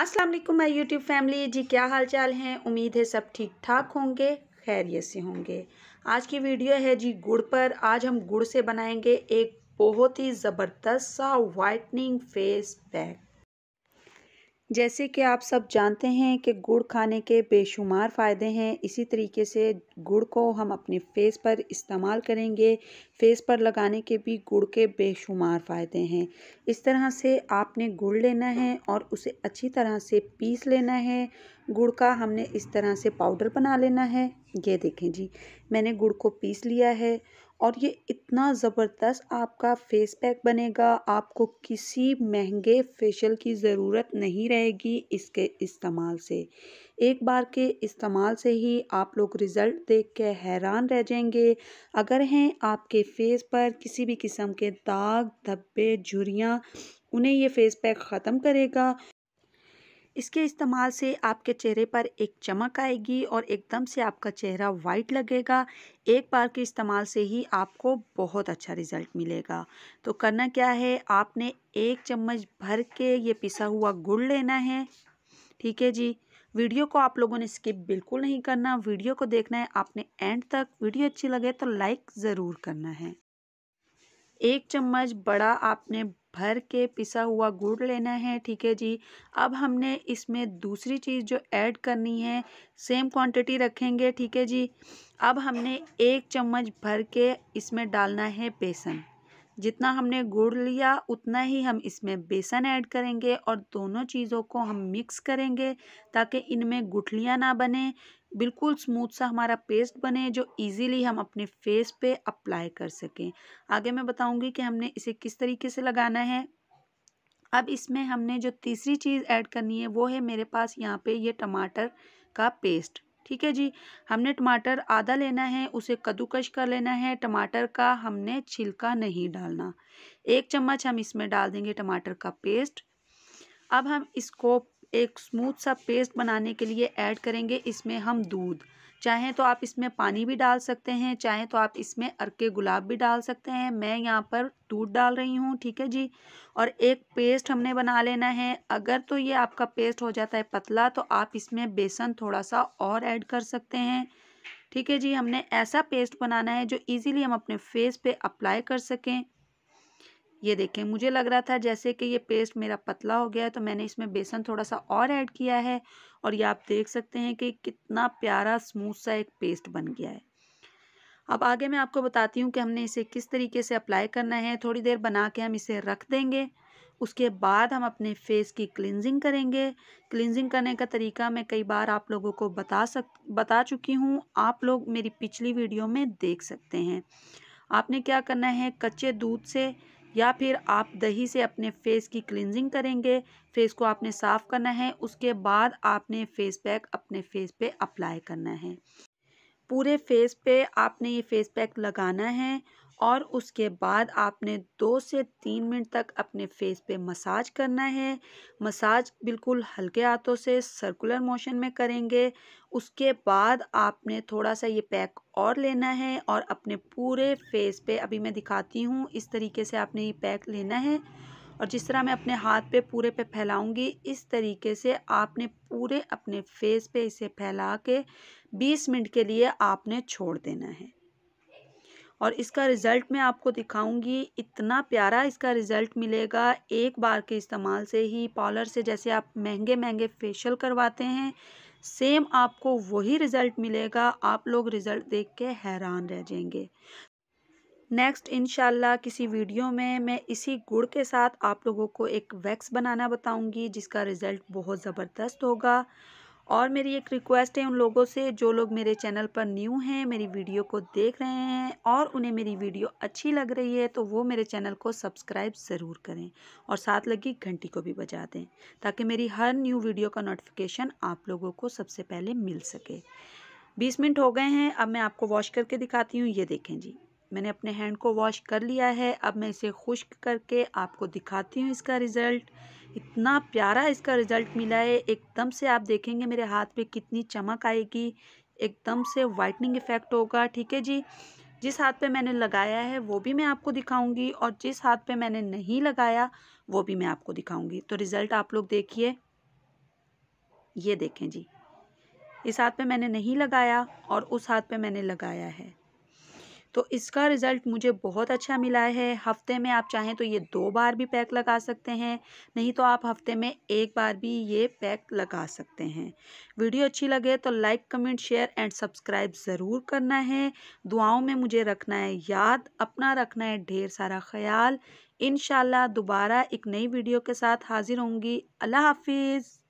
अस्सलाम वालेकुम my YouTube family जी क्या हाल चाल हैं उम्मीद है सब ठीक ठाक होंगे खैरियत से होंगे आज की वीडियो है जी गुड़ पर आज हम गुड़ से बनाएंगे एक बहुत ही ज़बरदस्त सा वाइटनिंग फेस पैक जैसे कि आप सब जानते हैं कि गुड़ खाने के बेशुमार फ़ायदे हैं इसी तरीके से गुड़ को हम अपने फेस पर इस्तेमाल करेंगे फेस पर लगाने के भी गुड़ के बेशुमार फ़ायदे हैं इस तरह से आपने गुड़ लेना है और उसे अच्छी तरह से पीस लेना है गुड़ का हमने इस तरह से पाउडर बना लेना है ये देखें जी मैंने गुड़ को पीस लिया है और ये इतना ज़बरदस्त आपका फेस पैक बनेगा आपको किसी महंगे फेशियल की ज़रूरत नहीं रहेगी इसके इस्तेमाल से एक बार के इस्तेमाल से ही आप लोग रिज़ल्ट देख के हैरान रह जाएंगे अगर हैं आपके फेस पर किसी भी किस्म के दाग धब्बे झुरियाँ उन्हें ये फ़ेस पैक ख़त्म करेगा इसके इस्तेमाल से आपके चेहरे पर एक चमक आएगी और एकदम से आपका चेहरा वाइट लगेगा एक बार के इस्तेमाल से ही आपको बहुत अच्छा रिज़ल्ट मिलेगा तो करना क्या है आपने एक चम्मच भर के ये पिसा हुआ गुड़ लेना है ठीक है जी वीडियो को आप लोगों ने स्किप बिल्कुल नहीं करना वीडियो को देखना है आपने एंड तक वीडियो अच्छी लगे तो लाइक ज़रूर करना है एक चम्मच बड़ा आपने भर के पिसा हुआ गुड़ लेना है ठीक है जी अब हमने इसमें दूसरी चीज़ जो ऐड करनी है सेम क्वांटिटी रखेंगे ठीक है जी अब हमने एक चम्मच भर के इसमें डालना है बेसन जितना हमने गुड़ लिया उतना ही हम इसमें बेसन ऐड करेंगे और दोनों चीज़ों को हम मिक्स करेंगे ताकि इनमें गुठलियाँ ना बने बिल्कुल स्मूथ सा हमारा पेस्ट बने जो इजीली हम अपने फेस पे अप्लाई कर सकें आगे मैं बताऊंगी कि हमने इसे किस तरीके से लगाना है अब इसमें हमने जो तीसरी चीज़ ऐड करनी है वो है मेरे पास यहाँ पे ये टमाटर का पेस्ट ठीक है जी हमने टमाटर आधा लेना है उसे कद्दूकश कर लेना है टमाटर का हमने छिलका नहीं डालना एक चम्मच हम इसमें डाल देंगे टमाटर का पेस्ट अब हम इसको एक स्मूथ सा पेस्ट बनाने के लिए ऐड करेंगे इसमें हम दूध चाहें तो आप इसमें पानी भी डाल सकते हैं चाहें तो आप इसमें अरके गुलाब भी डाल सकते हैं मैं यहाँ पर दूध डाल रही हूँ ठीक है जी और एक पेस्ट हमने बना लेना है अगर तो ये आपका पेस्ट हो जाता है पतला तो आप इसमें बेसन थोड़ा सा और ऐड कर सकते हैं ठीक है जी हमने ऐसा पेस्ट बनाना है जो ईजिली हम अपने फेस पर अप्लाई कर सकें ये देखें मुझे लग रहा था जैसे कि ये पेस्ट मेरा पतला हो गया है तो मैंने इसमें बेसन थोड़ा सा और ऐड किया है और ये आप देख सकते हैं कि कितना प्यारा स्मूथ सा एक पेस्ट बन गया है अब आगे मैं आपको बताती हूँ कि हमने इसे किस तरीके से अप्लाई करना है थोड़ी देर बना के हम इसे रख देंगे उसके बाद हम अपने फेस की क्लिनजिंग करेंगे क्लिनजिंग करने का तरीका मैं कई बार आप लोगों को बता सक बता चुकी हूँ आप लोग मेरी पिछली वीडियो में देख सकते हैं आपने क्या करना है कच्चे दूध से या फिर आप दही से अपने फेस की क्लिनजिंग करेंगे फेस को आपने साफ़ करना है उसके बाद आपने फेस पैक अपने फेस पे अप्लाई करना है पूरे फेस पे आपने ये फेस पैक लगाना है और उसके बाद आपने दो से तीन मिनट तक अपने फेस पे मसाज करना है मसाज बिल्कुल हल्के हाथों से सर्कुलर मोशन में करेंगे उसके बाद आपने थोड़ा सा ये पैक और लेना है और अपने पूरे फेस पे अभी मैं दिखाती हूँ इस तरीके से आपने ये पैक लेना है और जिस तरह मैं अपने हाथ पे पूरे पे फैलाऊंगी इस तरीके से आपने पूरे अपने फेस पे इसे फैला के 20 मिनट के लिए आपने छोड़ देना है और इसका रिज़ल्ट मैं आपको दिखाऊंगी इतना प्यारा इसका रिज़ल्ट मिलेगा एक बार के इस्तेमाल से ही पार्लर से जैसे आप महंगे महंगे फेशियल करवाते हैं सेम आपको वही रिज़ल्ट मिलेगा आप लोग रिज़ल्ट देख के हैरान रह जाएंगे नेक्स्ट इन किसी वीडियो में मैं इसी गुड़ के साथ आप लोगों को एक वैक्स बनाना बताऊंगी जिसका रिज़ल्ट बहुत ज़बरदस्त होगा और मेरी एक रिक्वेस्ट है उन लोगों से जो लोग मेरे चैनल पर न्यू हैं मेरी वीडियो को देख रहे हैं और उन्हें मेरी वीडियो अच्छी लग रही है तो वो मेरे चैनल को सब्सक्राइब ज़रूर करें और साथ लगी घंटी को भी बजा दें ताकि मेरी हर न्यू वीडियो का नोटिफिकेशन आप लोगों को सबसे पहले मिल सके बीस मिनट हो गए हैं अब मैं आपको वॉश करके दिखाती हूँ ये देखें जी मैंने अपने हैंड को वॉश कर लिया है अब मैं इसे खुश्क करके आपको दिखाती हूँ इसका रिज़ल्ट इतना प्यारा इसका रिज़ल्ट मिला है एकदम से आप देखेंगे मेरे हाथ पे कितनी चमक आएगी एकदम से वाइटनिंग इफ़ेक्ट होगा ठीक है जी जिस हाथ पे मैंने लगाया है वो भी मैं आपको दिखाऊंगी और जिस हाथ पे मैंने नहीं लगाया वो भी मैं आपको दिखाऊंगी तो रिज़ल्ट आप लोग देखिए ये देखें जी इस हाथ पे मैंने नहीं लगाया और उस हाथ पे मैंने लगाया है तो इसका रिज़ल्ट मुझे बहुत अच्छा मिला है हफ्ते में आप चाहें तो ये दो बार भी पैक लगा सकते हैं नहीं तो आप हफ्ते में एक बार भी ये पैक लगा सकते हैं वीडियो अच्छी लगे तो like comment share and subscribe ज़रूर करना है दुआओं में मुझे रखना है याद अपना रखना है ढेर सारा ख्याल इन दोबारा एक नई वीडियो के साथ हाज़िर होंगी अल्लाह हाफिज़